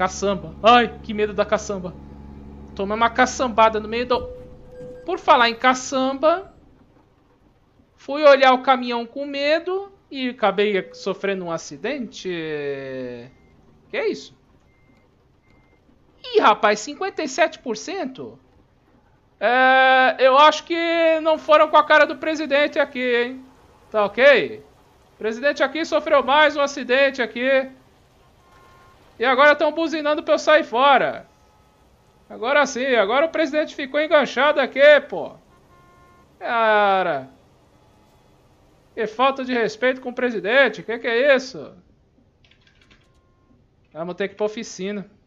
Caçamba. Ai, que medo da caçamba. Toma uma caçambada no meio do... Por falar em caçamba... Fui olhar o caminhão com medo e acabei sofrendo um acidente. Que é isso? Ih, rapaz, 57%? É, eu acho que não foram com a cara do presidente aqui, hein? Tá ok? O presidente aqui sofreu mais um acidente aqui. E agora estão buzinando pra eu sair fora. Agora sim, agora o presidente ficou enganchado aqui, pô. Cara. Que falta de respeito com o presidente, que que é isso? Vamos ter que ir pra oficina.